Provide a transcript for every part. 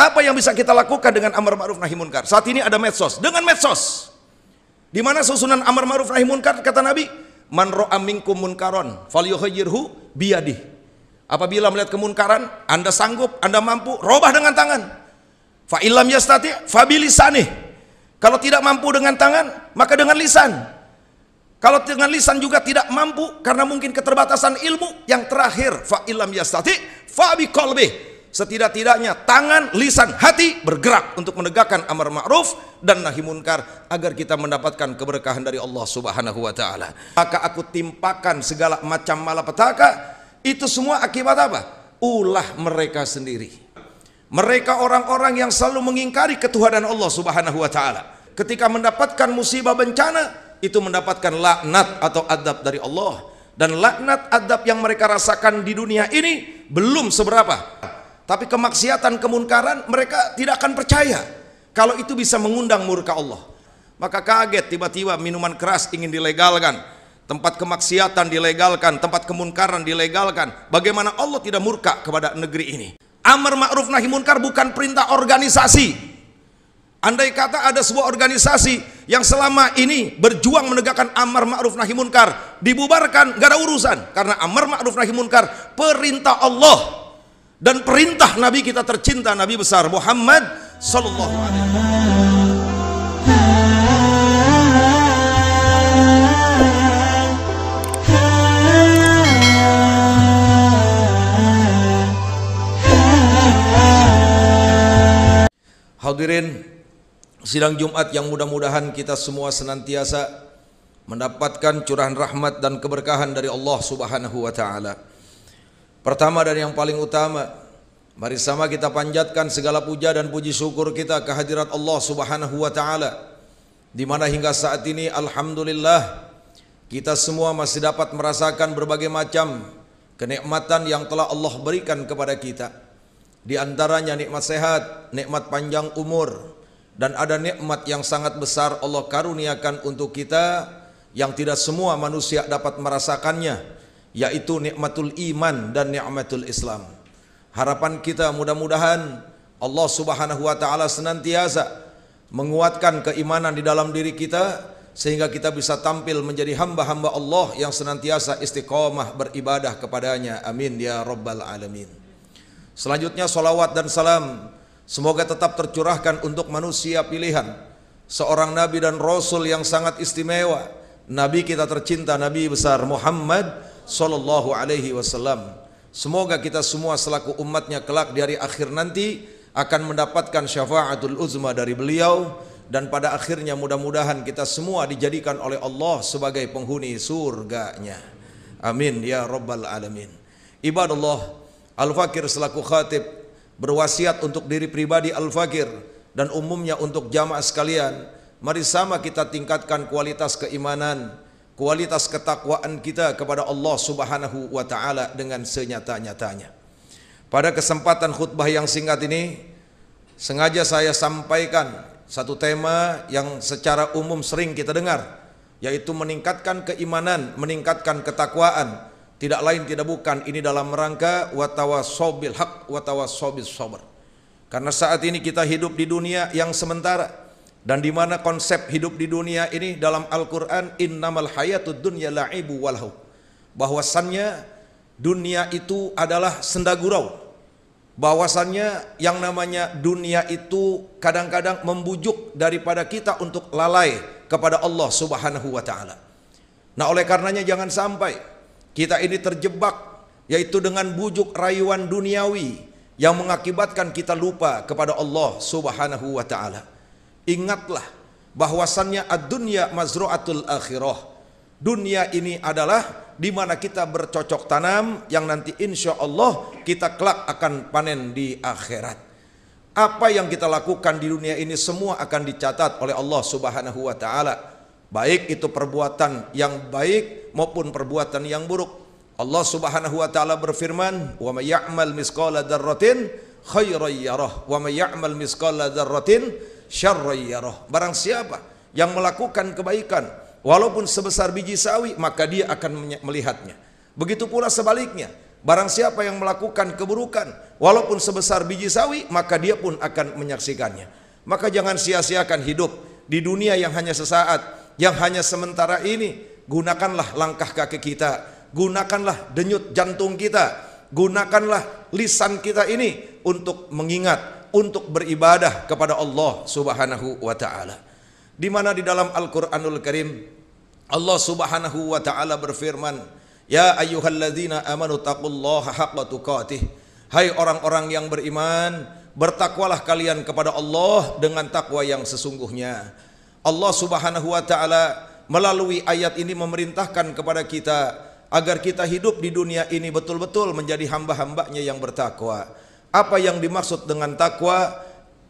Apa yang bisa kita lakukan dengan amar ma'ruf nahi munkar? Saat ini ada medsos. Dengan medsos. Di mana susunan amar ma'ruf nahi munkar kata Nabi, "Man ro'a minkum munkaron biyadih." Apabila melihat kemunkaran, Anda sanggup, Anda mampu, robah dengan tangan. Fa illam yastati fabilisanih. Kalau tidak mampu dengan tangan, maka dengan lisan. Kalau dengan lisan juga tidak mampu karena mungkin keterbatasan ilmu, yang terakhir fa illam yastati fa setidak-tidaknya tangan, lisan, hati bergerak untuk menegakkan amar ma'ruf dan nahi munkar agar kita mendapatkan keberkahan dari Allah Subhanahu wa taala. Maka aku timpakan segala macam malapetaka itu semua akibat apa? Ulah mereka sendiri. Mereka orang-orang yang selalu mengingkari ketuhanan Allah Subhanahu wa taala. Ketika mendapatkan musibah bencana, itu mendapatkan laknat atau adab dari Allah dan laknat adab yang mereka rasakan di dunia ini belum seberapa tapi kemaksiatan, kemunkaran mereka tidak akan percaya kalau itu bisa mengundang murka Allah. Maka kaget tiba-tiba minuman keras ingin dilegalkan, tempat kemaksiatan dilegalkan, tempat kemunkaran dilegalkan. Bagaimana Allah tidak murka kepada negeri ini? Amar ma'ruf nahi munkar bukan perintah organisasi. Andai kata ada sebuah organisasi yang selama ini berjuang menegakkan amar ma'ruf nahi munkar, dibubarkan, gak ada urusan karena amar ma'ruf nahi munkar perintah Allah dan perintah Nabi kita tercinta Nabi besar Muhammad sallallahu alaihi Wasallam. Hadirin sidang Jumat yang mudah-mudahan kita semua senantiasa mendapatkan curahan rahmat dan keberkahan dari Allah Subhanahu wa taala. Pertama dan yang paling utama, mari sama kita panjatkan segala puja dan puji syukur kita kehadirat Allah Subhanahu wa taala. Di mana hingga saat ini alhamdulillah kita semua masih dapat merasakan berbagai macam kenikmatan yang telah Allah berikan kepada kita. Di antaranya nikmat sehat, nikmat panjang umur, dan ada nikmat yang sangat besar Allah karuniakan untuk kita yang tidak semua manusia dapat merasakannya yaitu nikmatul iman dan nikmatul Islam. Harapan kita mudah-mudahan Allah Subhanahu wa taala senantiasa menguatkan keimanan di dalam diri kita sehingga kita bisa tampil menjadi hamba-hamba Allah yang senantiasa istiqomah beribadah kepadanya. Amin ya rabbal alamin. Selanjutnya solawat dan salam semoga tetap tercurahkan untuk manusia pilihan seorang nabi dan rasul yang sangat istimewa. Nabi kita tercinta Nabi besar Muhammad Sallallahu Alaihi Wasallam. Semoga kita semua selaku umatnya kelak dari akhir nanti akan mendapatkan syafaatul uzma dari beliau dan pada akhirnya mudah-mudahan kita semua dijadikan oleh Allah sebagai penghuni surganya. Amin ya rabbal alamin. Ibadallah Al-Fakir selaku khatib berwasiat untuk diri pribadi Al-Fakir dan umumnya untuk jamaah sekalian, mari sama kita tingkatkan kualitas keimanan kualitas ketakwaan kita kepada Allah Subhanahu wa taala dengan senyata-nyatanya. Pada kesempatan khutbah yang singkat ini sengaja saya sampaikan satu tema yang secara umum sering kita dengar yaitu meningkatkan keimanan, meningkatkan ketakwaan. Tidak lain tidak bukan ini dalam rangka watawasobil hak watawasobil sober. Karena saat ini kita hidup di dunia yang sementara dan di mana konsep hidup di dunia ini dalam Al-Qur'an innamal hayatud dunya la'ibu walau. Bahwasannya dunia itu adalah senda gurau. Bahwasannya yang namanya dunia itu kadang-kadang membujuk daripada kita untuk lalai kepada Allah Subhanahu wa taala. Nah, oleh karenanya jangan sampai kita ini terjebak yaitu dengan bujuk rayuan duniawi yang mengakibatkan kita lupa kepada Allah Subhanahu wa taala ingatlah bahwasannya ad-dunya mazru'atul akhirah. Dunia ini adalah di mana kita bercocok tanam yang nanti insya Allah kita kelak akan panen di akhirat. Apa yang kita lakukan di dunia ini semua akan dicatat oleh Allah Subhanahu wa taala. Baik itu perbuatan yang baik maupun perbuatan yang buruk. Allah Subhanahu wa taala berfirman, "Wa may ya'mal misqala dzarratin wa may ya'mal syarrayyarah. Barang siapa yang melakukan kebaikan walaupun sebesar biji sawi maka dia akan melihatnya. Begitu pula sebaliknya, barang siapa yang melakukan keburukan walaupun sebesar biji sawi maka dia pun akan menyaksikannya. Maka jangan sia-siakan hidup di dunia yang hanya sesaat, yang hanya sementara ini. Gunakanlah langkah kaki kita, gunakanlah denyut jantung kita, gunakanlah lisan kita ini untuk mengingat untuk beribadah kepada Allah Subhanahu wa taala. Di mana di dalam Al-Qur'anul Karim Allah Subhanahu wa taala berfirman, "Ya ayyuhalladzina amanu taqullaha haqqa tuqatih." Hai orang-orang yang beriman, bertakwalah kalian kepada Allah dengan takwa yang sesungguhnya. Allah Subhanahu wa taala melalui ayat ini memerintahkan kepada kita agar kita hidup di dunia ini betul-betul menjadi hamba-hambanya yang bertakwa. Apa yang dimaksud dengan takwa?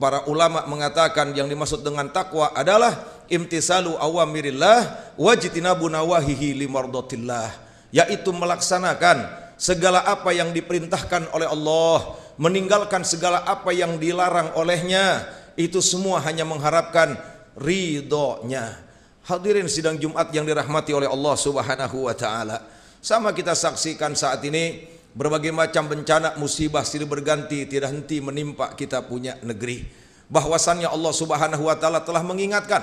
Para ulama mengatakan yang dimaksud dengan takwa adalah imtisalu awamirillah wajitinabu nawahihi limardotillah yaitu melaksanakan segala apa yang diperintahkan oleh Allah, meninggalkan segala apa yang dilarang olehnya, itu semua hanya mengharapkan ridhonya. Hadirin sidang Jumat yang dirahmati oleh Allah Subhanahu wa taala. Sama kita saksikan saat ini Berbagai macam bencana, musibah silih berganti tidak henti menimpa kita punya negeri. Bahwasannya Allah Subhanahu wa taala telah mengingatkan.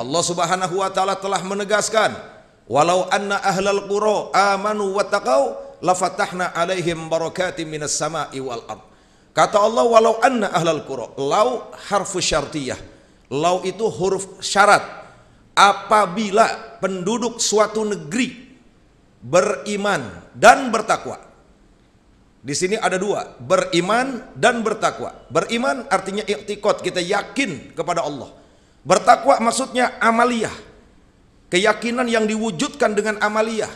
Allah Subhanahu wa taala telah menegaskan, "Walau anna ahlal qura amanu wattaqau lafatahna alaihim barakatim minas sama'i wal ard." Kata Allah, "Walau anna ahlal qura." Lau harfu syartiyah. Lau itu huruf syarat. Apabila penduduk suatu negeri beriman dan bertakwa di sini ada dua, beriman dan bertakwa. Beriman artinya iktikot, kita yakin kepada Allah. Bertakwa maksudnya amaliyah. Keyakinan yang diwujudkan dengan amaliyah,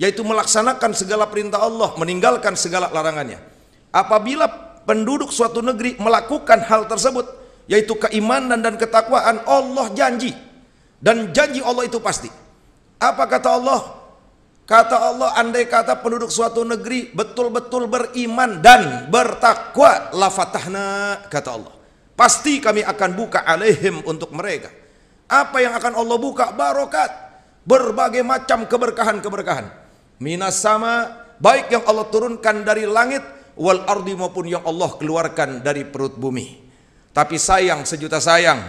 yaitu melaksanakan segala perintah Allah, meninggalkan segala larangannya. Apabila penduduk suatu negeri melakukan hal tersebut, yaitu keimanan dan ketakwaan, Allah janji. Dan janji Allah itu pasti. Apa kata Allah? Kata Allah, andai kata penduduk suatu negeri betul-betul beriman dan bertakwa, lafatahna, kata Allah. Pasti kami akan buka alaihim untuk mereka. Apa yang akan Allah buka? Barokat. Berbagai macam keberkahan-keberkahan. Minas sama, baik yang Allah turunkan dari langit, wal ardi maupun yang Allah keluarkan dari perut bumi. Tapi sayang, sejuta sayang,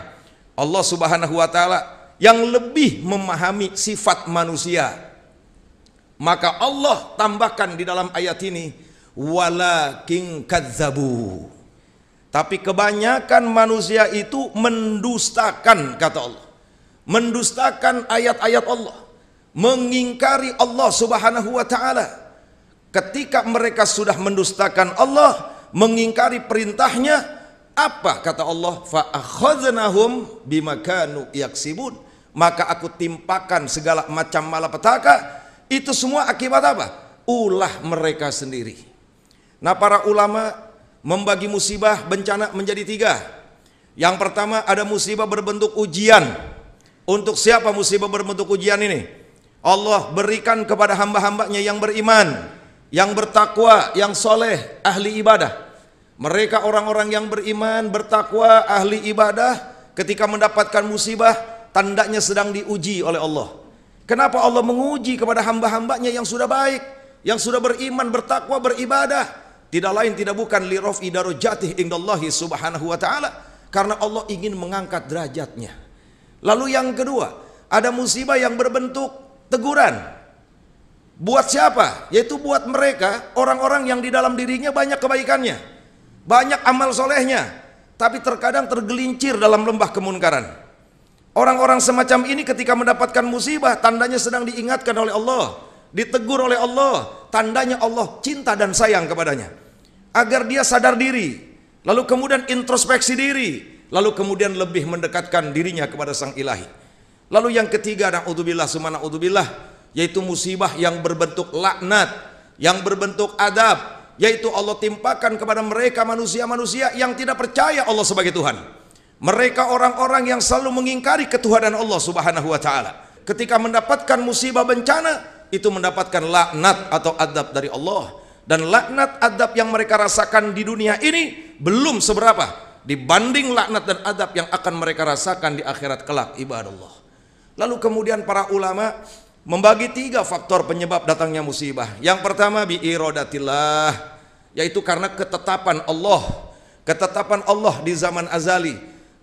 Allah subhanahu wa ta'ala yang lebih memahami sifat manusia maka Allah tambahkan di dalam ayat ini walakin kadzabu. Tapi kebanyakan manusia itu mendustakan kata Allah. Mendustakan ayat-ayat Allah. Mengingkari Allah Subhanahu wa taala. Ketika mereka sudah mendustakan Allah, mengingkari perintahnya, apa kata Allah? Fa akhadnahum bima kanu yaksibun. Maka aku timpakan segala macam malapetaka itu semua akibat apa? Ulah mereka sendiri. Nah para ulama membagi musibah bencana menjadi tiga. Yang pertama ada musibah berbentuk ujian. Untuk siapa musibah berbentuk ujian ini? Allah berikan kepada hamba-hambanya yang beriman, yang bertakwa, yang soleh, ahli ibadah. Mereka orang-orang yang beriman, bertakwa, ahli ibadah, ketika mendapatkan musibah, tandanya sedang diuji oleh Allah. Kenapa Allah menguji kepada hamba-hambanya yang sudah baik, yang sudah beriman, bertakwa, beribadah? Tidak lain tidak bukan li rafi darajatih indallahi subhanahu wa taala karena Allah ingin mengangkat derajatnya. Lalu yang kedua, ada musibah yang berbentuk teguran. Buat siapa? Yaitu buat mereka orang-orang yang di dalam dirinya banyak kebaikannya, banyak amal solehnya, tapi terkadang tergelincir dalam lembah kemunkaran. Orang-orang semacam ini ketika mendapatkan musibah tandanya sedang diingatkan oleh Allah, ditegur oleh Allah, tandanya Allah cinta dan sayang kepadanya. Agar dia sadar diri, lalu kemudian introspeksi diri, lalu kemudian lebih mendekatkan dirinya kepada Sang Ilahi. Lalu yang ketiga naudzubillah sumana naudzubillah yaitu musibah yang berbentuk laknat, yang berbentuk adab, yaitu Allah timpakan kepada mereka manusia-manusia yang tidak percaya Allah sebagai Tuhan. Mereka orang-orang yang selalu mengingkari ketuhanan Allah Subhanahu wa taala. Ketika mendapatkan musibah bencana, itu mendapatkan laknat atau adab dari Allah dan laknat adab yang mereka rasakan di dunia ini belum seberapa dibanding laknat dan adab yang akan mereka rasakan di akhirat kelak ibadallah. Lalu kemudian para ulama membagi tiga faktor penyebab datangnya musibah. Yang pertama biirodatillah yaitu karena ketetapan Allah. Ketetapan Allah di zaman azali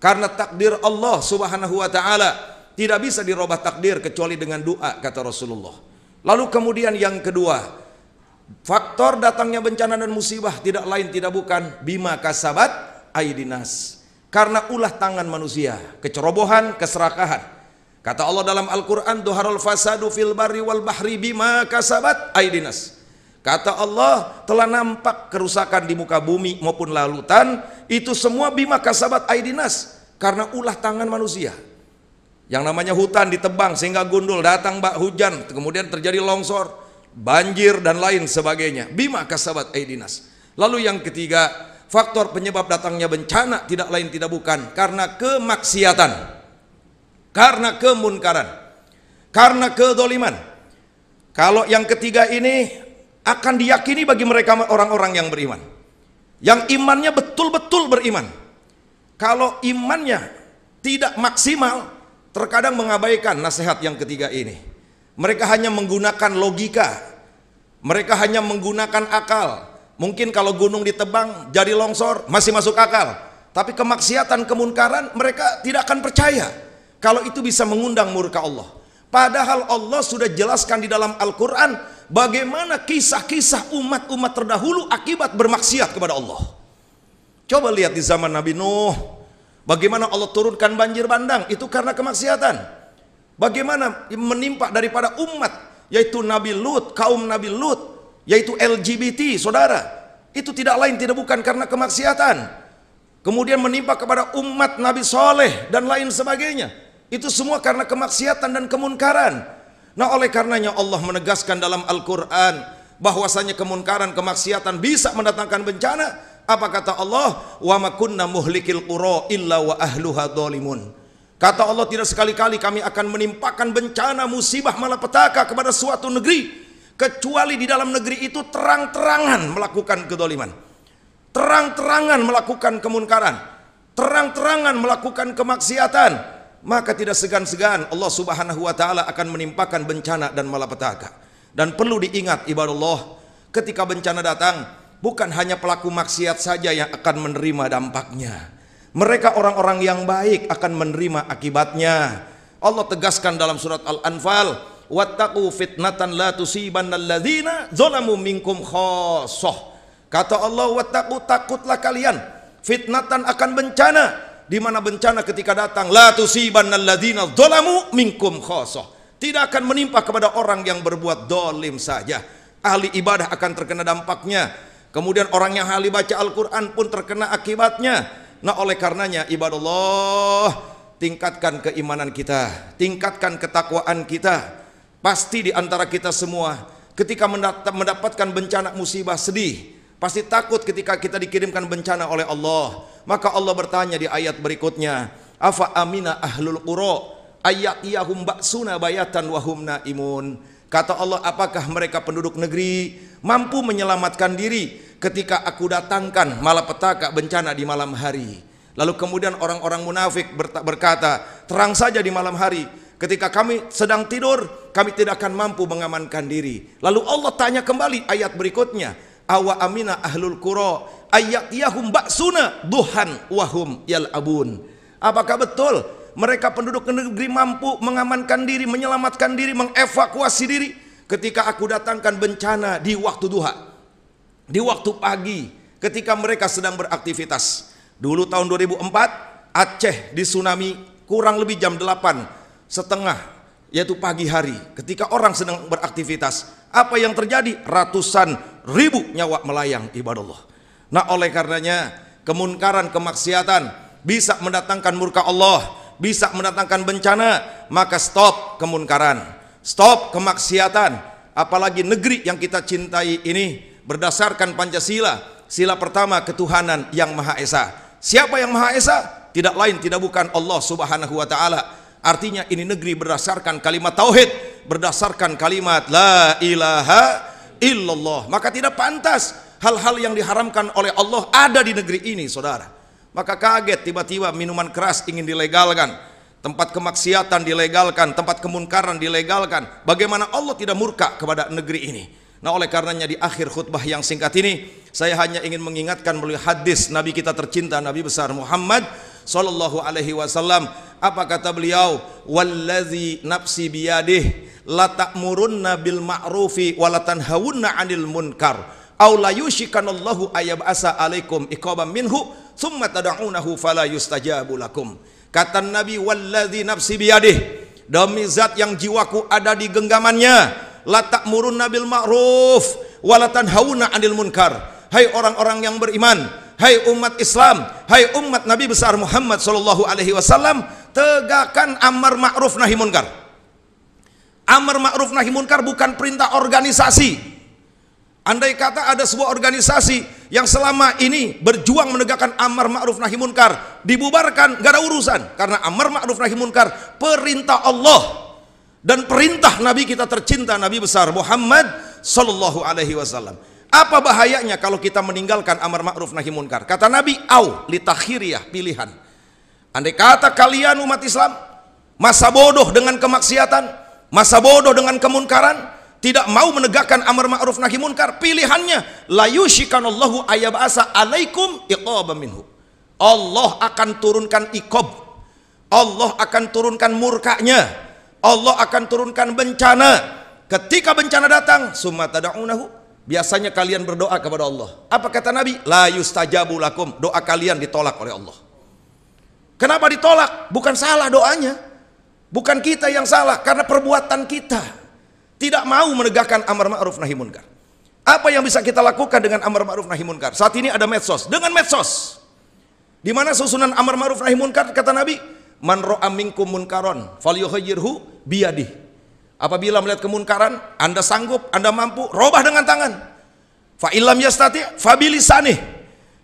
karena takdir Allah Subhanahu wa taala tidak bisa dirubah takdir kecuali dengan doa kata Rasulullah. Lalu kemudian yang kedua, faktor datangnya bencana dan musibah tidak lain tidak bukan bima kasabat aidinas. Karena ulah tangan manusia, kecerobohan, keserakahan. Kata Allah dalam Al-Quran, Duharul fasadu fil barri wal bahri bima kasabat aidinas. Kata Allah telah nampak kerusakan di muka bumi maupun lautan itu semua bima kasabat aidinas karena ulah tangan manusia. Yang namanya hutan ditebang sehingga gundul datang bak hujan kemudian terjadi longsor, banjir dan lain sebagainya. Bima kasabat aidinas. Lalu yang ketiga, faktor penyebab datangnya bencana tidak lain tidak bukan karena kemaksiatan. Karena kemunkaran. Karena kedoliman. Kalau yang ketiga ini akan diyakini bagi mereka orang-orang yang beriman. Yang imannya betul-betul beriman. Kalau imannya tidak maksimal, terkadang mengabaikan nasihat yang ketiga ini. Mereka hanya menggunakan logika. Mereka hanya menggunakan akal. Mungkin kalau gunung ditebang jadi longsor masih masuk akal. Tapi kemaksiatan, kemunkaran mereka tidak akan percaya. Kalau itu bisa mengundang murka Allah. Padahal Allah sudah jelaskan di dalam Al-Quran bagaimana kisah-kisah umat-umat terdahulu akibat bermaksiat kepada Allah. Coba lihat di zaman Nabi Nuh, bagaimana Allah turunkan banjir bandang itu karena kemaksiatan. Bagaimana menimpa daripada umat yaitu Nabi Lut, kaum Nabi Lut, yaitu LGBT, Saudara. Itu tidak lain tidak bukan karena kemaksiatan. Kemudian menimpa kepada umat Nabi Soleh dan lain sebagainya. Itu semua karena kemaksiatan dan kemunkaran. Nah oleh karenanya Allah menegaskan dalam Al-Quran bahwasanya kemunkaran kemaksiatan bisa mendatangkan bencana. Apa kata Allah? Wa makunna muhlikil qura illa wa ahluha dolimun. Kata Allah tidak sekali-kali kami akan menimpakan bencana musibah malapetaka kepada suatu negeri kecuali di dalam negeri itu terang-terangan melakukan kedoliman terang-terangan melakukan kemunkaran terang-terangan melakukan kemaksiatan maka tidak segan-segan Allah Subhanahu wa taala akan menimpakan bencana dan malapetaka. Dan perlu diingat ibadullah, ketika bencana datang bukan hanya pelaku maksiat saja yang akan menerima dampaknya. Mereka orang-orang yang baik akan menerima akibatnya. Allah tegaskan dalam surat Al-Anfal, "Wattaqu fitnatan la tusibannal zalamu minkum khassah." Kata Allah, "Wattaqu takutlah kalian fitnatan akan bencana di mana bencana ketika datang la tusibannalladzina dzalamu minkum khosoh tidak akan menimpa kepada orang yang berbuat dolim saja ahli ibadah akan terkena dampaknya kemudian orang yang ahli baca Al-Quran pun terkena akibatnya nah oleh karenanya ibadallah tingkatkan keimanan kita tingkatkan ketakwaan kita pasti di antara kita semua ketika mendapatkan bencana musibah sedih pasti takut ketika kita dikirimkan bencana oleh Allah maka Allah bertanya di ayat berikutnya, "Afa amina ahlul qura ayyatiyahum ba'suna bayatan wa hum naimun?" Kata Allah, apakah mereka penduduk negeri mampu menyelamatkan diri ketika aku datangkan malapetaka bencana di malam hari? Lalu kemudian orang-orang munafik berkata, terang saja di malam hari, ketika kami sedang tidur, kami tidak akan mampu mengamankan diri. Lalu Allah tanya kembali ayat berikutnya, awa amina ahlul kuro bak suna, duhan wahum yal abun. Apakah betul mereka penduduk negeri mampu mengamankan diri, menyelamatkan diri, mengevakuasi diri ketika aku datangkan bencana di waktu duha, di waktu pagi, ketika mereka sedang beraktivitas. Dulu tahun 2004 Aceh di tsunami kurang lebih jam 8 setengah yaitu pagi hari ketika orang sedang beraktivitas apa yang terjadi ratusan ribu nyawa melayang ibadah Allah Nah oleh karenanya kemunkaran, kemaksiatan bisa mendatangkan murka Allah, bisa mendatangkan bencana, maka stop kemunkaran, stop kemaksiatan, apalagi negeri yang kita cintai ini berdasarkan Pancasila, sila pertama ketuhanan yang Maha Esa. Siapa yang Maha Esa? Tidak lain tidak bukan Allah Subhanahu wa taala. Artinya ini negeri berdasarkan kalimat tauhid, berdasarkan kalimat la ilaha illallah. Maka tidak pantas hal-hal yang diharamkan oleh Allah ada di negeri ini, saudara. Maka kaget tiba-tiba minuman keras ingin dilegalkan, tempat kemaksiatan dilegalkan, tempat kemunkaran dilegalkan. Bagaimana Allah tidak murka kepada negeri ini? Nah, oleh karenanya di akhir khutbah yang singkat ini, saya hanya ingin mengingatkan melalui hadis Nabi kita tercinta Nabi besar Muhammad sallallahu alaihi wasallam. Apa kata beliau? Wallazi nafsi biyadih la ta'murunna bil ma'rufi wa 'anil munkar aulayushikanallahu asa alaikum ikhobam minhu thumma tad'unahu fala yustajabu lakum kata nabi walladzi nafsi biyadih demi zat yang jiwaku ada di genggamannya la ta'murun nabil ma'ruf walatan hauna 'anil munkar hai orang-orang yang beriman hai umat Islam hai umat nabi besar Muhammad sallallahu alaihi wasallam tegakkan amar ma'ruf nahi munkar amar ma'ruf nahi munkar bukan perintah organisasi Andai kata ada sebuah organisasi yang selama ini berjuang menegakkan amar ma'ruf nahi munkar dibubarkan, gak ada urusan karena amar ma'ruf nahi munkar perintah Allah dan perintah Nabi kita tercinta Nabi besar Muhammad sallallahu alaihi wasallam. Apa bahayanya kalau kita meninggalkan amar ma'ruf nahi munkar? Kata Nabi, "Au litakhiriyah pilihan." Andai kata kalian umat Islam masa bodoh dengan kemaksiatan, masa bodoh dengan kemunkaran, tidak mau menegakkan amar ma'ruf nahi munkar, pilihannya la yushikanallahu ayabasa alaikum iqaban minhu. Allah akan turunkan iqab. Allah akan turunkan murkanya. Allah akan turunkan bencana. Ketika bencana datang, summa tad'unahu Biasanya kalian berdoa kepada Allah. Apa kata Nabi? La yustajabu lakum. Doa kalian ditolak oleh Allah. Kenapa ditolak? Bukan salah doanya. Bukan kita yang salah, karena perbuatan kita. Tidak mau menegakkan amar ma'ruf nahi munkar. Apa yang bisa kita lakukan dengan amar ma'ruf nahi munkar? Saat ini ada medsos. Dengan medsos. Di mana susunan amar ma'ruf nahi munkar kata Nabi, "Man ra'a minkum munkaron falyughayyirhu biyadih." Apabila melihat kemunkaran, Anda sanggup, Anda mampu, robah dengan tangan. Fa illam yastati fabilisanih.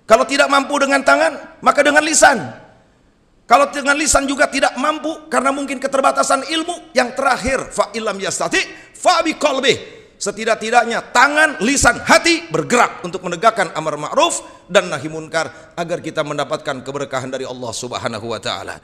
Kalau tidak mampu dengan tangan, maka dengan lisan. Kalau dengan lisan juga tidak mampu karena mungkin keterbatasan ilmu. Yang terakhir, fa'ilam yastati fabi kolbe setidak-tidaknya tangan, lisan, hati bergerak untuk menegakkan amar ma'ruf dan nahi munkar agar kita mendapatkan keberkahan dari Allah Subhanahu wa taala.